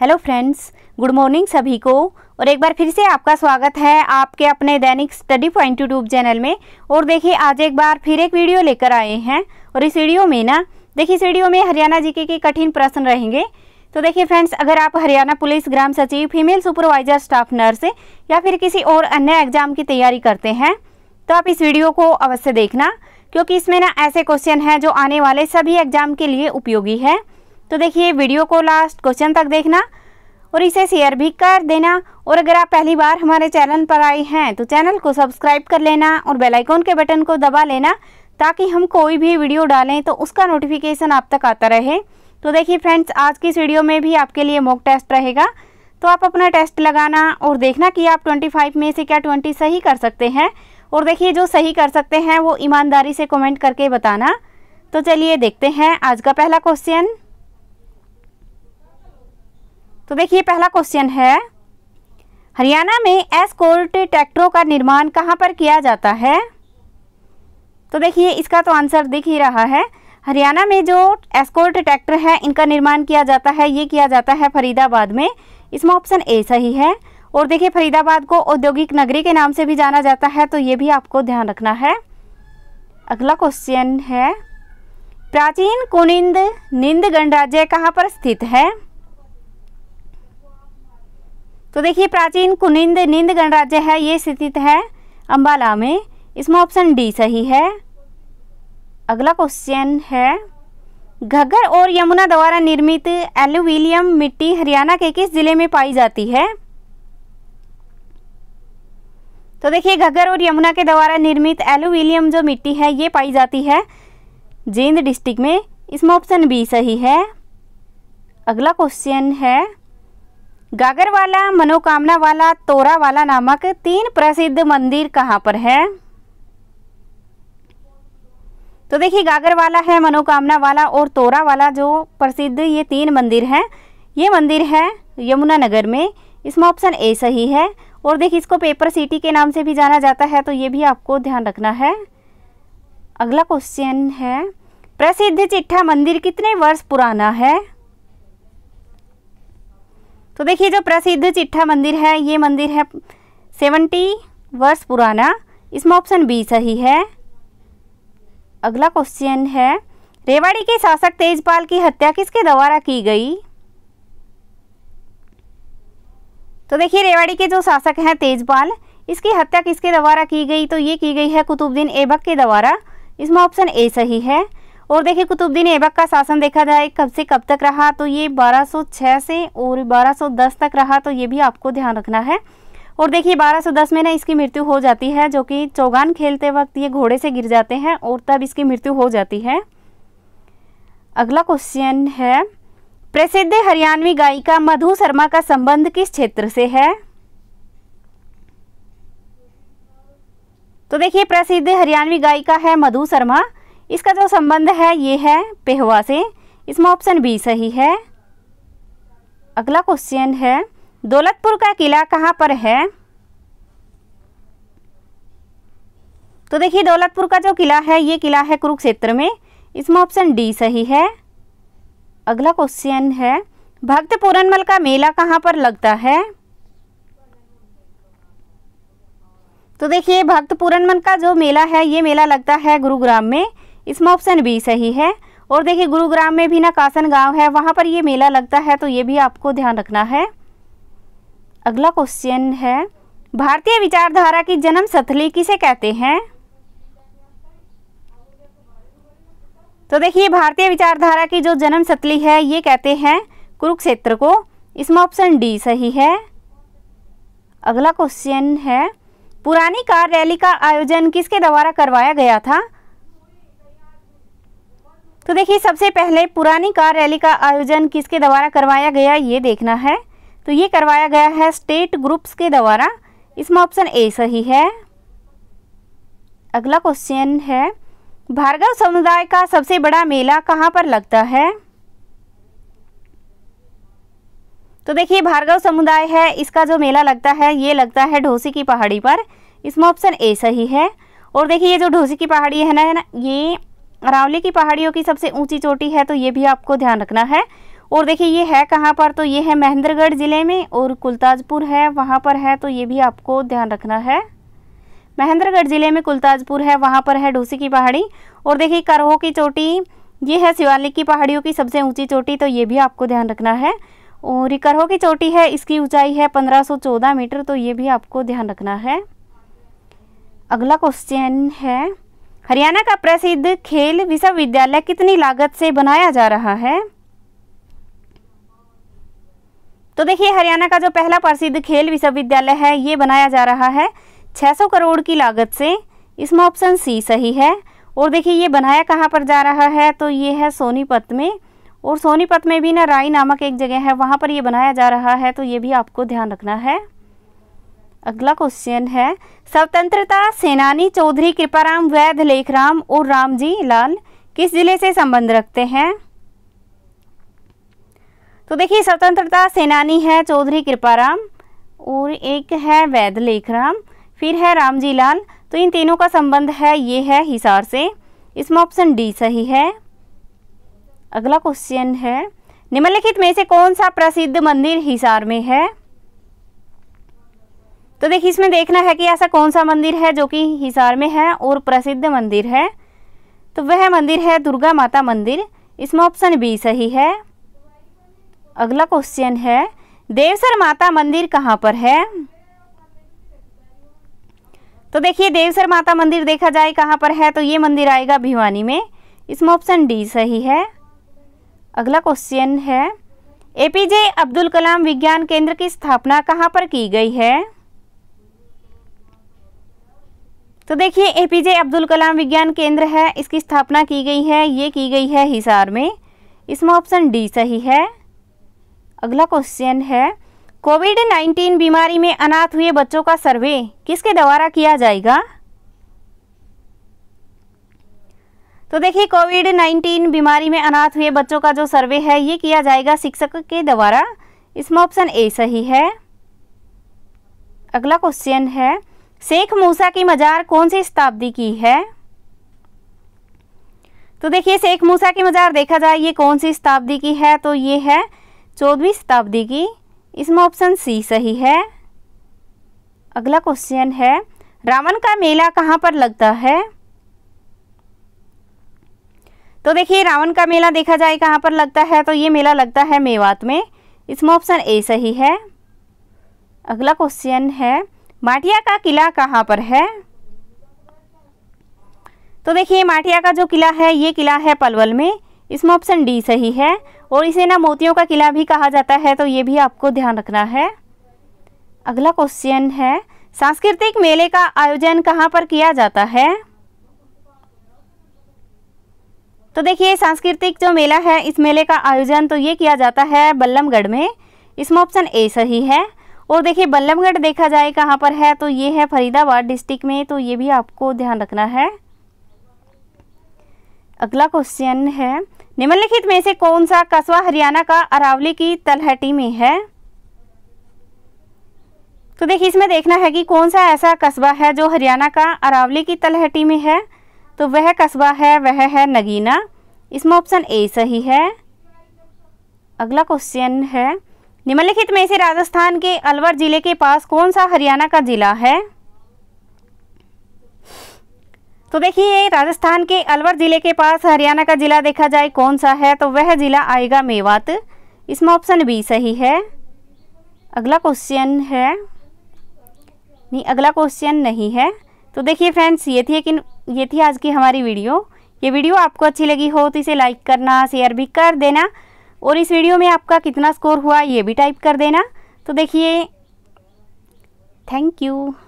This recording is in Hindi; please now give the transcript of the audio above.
हेलो फ्रेंड्स गुड मॉर्निंग सभी को और एक बार फिर से आपका स्वागत है आपके अपने दैनिक स्टडी पॉइंट यूट्यूब चैनल में और देखिए आज एक बार फिर एक वीडियो लेकर आए हैं और इस वीडियो में ना देखिए इस वीडियो में हरियाणा जी के कठिन प्रश्न रहेंगे तो देखिए फ्रेंड्स अगर आप हरियाणा पुलिस ग्राम सचिव फीमेल सुपरवाइजर स्टाफ नर्स या फिर किसी और अन्य एग्जाम की तैयारी करते हैं तो आप इस वीडियो को अवश्य देखना क्योंकि इसमें ना ऐसे क्वेश्चन हैं जो आने वाले सभी एग्जाम के लिए उपयोगी है तो देखिए वीडियो को लास्ट क्वेश्चन तक देखना और इसे शेयर भी कर देना और अगर आप पहली बार हमारे चैनल पर आए हैं तो चैनल को सब्सक्राइब कर लेना और बेल के बटन को दबा लेना ताकि हम कोई भी वीडियो डालें तो उसका नोटिफिकेशन आप तक आता रहे तो देखिए फ्रेंड्स आज की इस वीडियो में भी आपके लिए मॉक टेस्ट रहेगा तो आप अपना टेस्ट लगाना और देखना कि आप 25 में से क्या 20 सही कर सकते हैं और देखिए जो सही कर सकते हैं वो ईमानदारी से कमेंट करके बताना तो चलिए देखते हैं आज का पहला क्वेश्चन तो देखिए पहला क्वेश्चन है हरियाणा में एस्कोर्ट ट्रैक्टरों का निर्माण कहाँ पर किया जाता है तो देखिए इसका तो आंसर दिख ही रहा है हरियाणा में जो एस्कोर्ट ट्रैक्टर है इनका निर्माण किया जाता है ये किया जाता है फरीदाबाद में इसमें ऑप्शन ए सही है और देखिए फरीदाबाद को औद्योगिक नगरी के नाम से भी जाना जाता है तो ये भी आपको ध्यान रखना है अगला क्वेश्चन है प्राचीन कुनिंद निंद गणराज्य कहाँ पर स्थित है तो देखिए प्राचीन कुनिंद निंद गणराज्य है ये स्थित है अम्बाला में इसमें ऑप्शन डी सही है अगला क्वेश्चन है घग्गर और यमुना द्वारा निर्मित एल्यूविलियम मिट्टी हरियाणा के किस जिले में पाई जाती है तो देखिए घग्गर और यमुना के द्वारा निर्मित एल्यूविलियम जो मिट्टी है ये पाई जाती है जींद डिस्ट्रिक्ट में इसमें ऑप्शन बी सही है अगला क्वेश्चन है वाला मनोकामना वाला तोरा वाला नामक तीन प्रसिद्ध मंदिर कहाँ पर है तो देखिए गागरवाला है मनोकामना वाला और तोरा वाला जो प्रसिद्ध ये तीन मंदिर हैं ये मंदिर है यमुना नगर में इसमें ऑप्शन ए सही है और देखिए इसको पेपर सिटी के नाम से भी जाना जाता है तो ये भी आपको ध्यान रखना है अगला क्वेश्चन है प्रसिद्ध चिट्ठा मंदिर कितने वर्ष पुराना है तो देखिए जो प्रसिद्ध चिट्ठा मंदिर है ये मंदिर है सेवेंटी वर्ष पुराना इसमें ऑप्शन बी सही है अगला क्वेश्चन है रेवाड़ी के शासक तेजपाल की हत्या किसके द्वारा की गई तो देखिए रेवाड़ी के जो शासक हैं तेजपाल इसकी हत्या किसके द्वारा की गई तो ये की गई है कुतुबुद्दीन ऐबक के द्वारा इसमें ऑप्शन ए सही है और देखिए कुतुबुद्दीन ऐबक का शासन देखा जाए कब से कब तक रहा तो ये 1206 से और 1210 तक रहा तो ये भी आपको ध्यान रखना है और देखिए 1210 में ना इसकी मृत्यु हो जाती है जो कि चौगान खेलते वक्त ये घोड़े से गिर जाते हैं और तब इसकी मृत्यु हो जाती है अगला क्वेश्चन है प्रसिद्ध हरियाणवी गायिका मधु शर्मा का संबंध किस क्षेत्र से है तो देखिए प्रसिद्ध हरियाणवी गायिका है मधु शर्मा इसका जो संबंध है ये है पेहवा से इसमें ऑप्शन बी सही है अगला क्वेश्चन है दौलतपुर का किला कहाँ पर है तो देखिए दौलतपुर का जो किला है ये किला है कुरुक्षेत्र में इसमें ऑप्शन डी सही है अगला क्वेश्चन है भक्त पूरनमल का मेला कहाँ पर लगता है तो देखिए भक्त पूरनमल का जो मेला है ये मेला लगता है गुरुग्राम में इसमें ऑप्शन बी सही है और देखिए गुरुग्राम में भी ना कासन गांव है वहाँ पर ये मेला लगता है तो ये भी आपको ध्यान रखना है अगला क्वेश्चन है भारतीय विचारधारा की जन्म सथली किसे कहते हैं तो देखिए भारतीय विचारधारा की जो जन्म सतली है ये कहते हैं कुरुक्षेत्र को इसमें ऑप्शन डी सही है अगला क्वेश्चन है पुरानी कार रैली का आयोजन किसके द्वारा करवाया गया था तो देखिए सबसे पहले पुरानी कार रैली का आयोजन किसके द्वारा करवाया गया ये देखना है तो ये करवाया गया है स्टेट ग्रुप्स के द्वारा इसमें ऑप्शन ए सही है अगला क्वेश्चन है भार्गव समुदाय का सबसे बड़ा मेला कहाँ पर लगता है तो देखिए भार्गव समुदाय है इसका जो मेला लगता है ये लगता है ढोसी की पहाड़ी पर इसमें ऑप्शन ए सही है और देखिए ये जो ढोसी की पहाड़ी है ना ये अरावली की पहाड़ियों की सबसे ऊंची चोटी है तो ये भी आपको ध्यान रखना है और देखिए ये है कहाँ पर तो ये है महेंद्रगढ़ ज़िले में और कुलताजपुर है वहाँ पर है तो ये भी आपको ध्यान रखना है महेंद्रगढ़ ज़िले में कुलताजपुर है वहाँ पर है डोसी की पहाड़ी और देखिए करहो की चोटी ये है शिवालिक की पहाड़ियों की सबसे ऊँची चोटी तो ये भी आपको ध्यान रखना है और करहो की चोटी है इसकी ऊँचाई है पंद्रह मीटर तो ये भी आपको ध्यान रखना है अगला क्वेश्चन है हरियाणा का प्रसिद्ध खेल विश्वविद्यालय कितनी लागत से बनाया जा रहा है तो देखिए हरियाणा का जो पहला प्रसिद्ध खेल विश्वविद्यालय है ये बनाया जा रहा है 600 करोड़ की लागत से इसमें ऑप्शन सी सही है और देखिए ये बनाया कहाँ पर जा रहा है तो ये है सोनीपत में और सोनीपत में भी ना राई नामक एक जगह है वहाँ पर ये बनाया जा रहा है तो ये भी आपको ध्यान रखना है अगला क्वेश्चन है स्वतंत्रता सेनानी चौधरी कृपाराम वैध लेखराम और रामजी लाल किस जिले से संबंध रखते हैं तो देखिए स्वतंत्रता सेनानी है चौधरी कृपाराम और एक है वैध लेखराम फिर है रामजी लाल तो इन तीनों का संबंध है ये है हिसार से इसमें ऑप्शन डी सही है अगला क्वेश्चन है निम्नलिखित में से कौन सा प्रसिद्ध मंदिर हिसार में है तो देखिए इसमें देखना है कि ऐसा कौन सा मंदिर है जो कि हिसार में है और प्रसिद्ध मंदिर है तो वह मंदिर है दुर्गा माता मंदिर इसमें ऑप्शन बी सही है अगला क्वेश्चन है देवसर माता मंदिर कहाँ पर है तो देखिए देवसर माता मंदिर देखा जाए कहाँ पर है तो ये मंदिर आएगा भिवानी में इसमें ऑप्शन डी सही है अगला क्वेश्चन है एपीजे अब्दुल कलाम विज्ञान केंद्र की स्थापना कहाँ पर की गई है तो देखिए एपीजे अब्दुल कलाम विज्ञान केंद्र है इसकी स्थापना की गई है ये की गई है हिसार में इसमें ऑप्शन डी सही है अगला क्वेश्चन है कोविड नाइन्टीन बीमारी में अनाथ हुए बच्चों का सर्वे किसके द्वारा किया जाएगा तो देखिए कोविड नाइन्टीन बीमारी में अनाथ हुए बच्चों का जो सर्वे है ये किया जाएगा शिक्षक के द्वारा इसमें ऑप्शन ए सही है अगला क्वेश्चन है शेख मूसा की मज़ार कौन सी शताब्दी की है तो देखिए शेख मूसा की मज़ार देखा जाए ये कौन सी शताब्दी की है तो ये है चौदहवीं शताब्दी की इसमें ऑप्शन सी सही है अगला क्वेश्चन है रावण का मेला कहाँ पर लगता है तो देखिए रावण का मेला देखा जाए कहाँ पर लगता है तो ये मेला लगता है मेवात में इसमें ऑप्शन ए सही है अगला क्वेश्चन है माटिया का किला कहाँ पर है तो देखिए माटिया का जो किला है ये किला है पलवल में इसमें ऑप्शन डी सही है और इसे ना मोतियों का किला भी कहा जाता है तो ये भी आपको ध्यान रखना है अगला क्वेश्चन है सांस्कृतिक मेले का आयोजन कहाँ पर किया जाता है तो देखिए सांस्कृतिक जो मेला है इस मेले का आयोजन तो ये किया जाता है बल्लमगढ़ में इसमें ऑप्शन ए सही है और देखिए बल्लभगढ़ देखा जाए कहाँ पर है तो ये है फरीदाबाद डिस्ट्रिक्ट में तो ये भी आपको ध्यान रखना है अगला क्वेश्चन है निम्नलिखित में से कौन सा कस्बा हरियाणा का अरावली की तलहटी में है तो देखिए इसमें देखना है कि कौन सा ऐसा कस्बा है जो हरियाणा का अरावली की तलहटी में है तो वह कस्बा है वह है नगीना इसमें ऑप्शन ए सही है अगला क्वेश्चन है निम्नलिखित में से राजस्थान के अलवर जिले के पास कौन सा हरियाणा का जिला है तो देखिए राजस्थान के अलवर जिले के पास हरियाणा का जिला देखा जाए कौन सा है तो वह जिला आएगा मेवात इसमें ऑप्शन बी सही है अगला क्वेश्चन है नहीं अगला क्वेश्चन नहीं है तो देखिए फ्रेंड्स ये थी कि ये थी आज की हमारी वीडियो ये वीडियो आपको अच्छी लगी हो तो इसे लाइक करना शेयर भी कर देना और इस वीडियो में आपका कितना स्कोर हुआ ये भी टाइप कर देना तो देखिए थैंक यू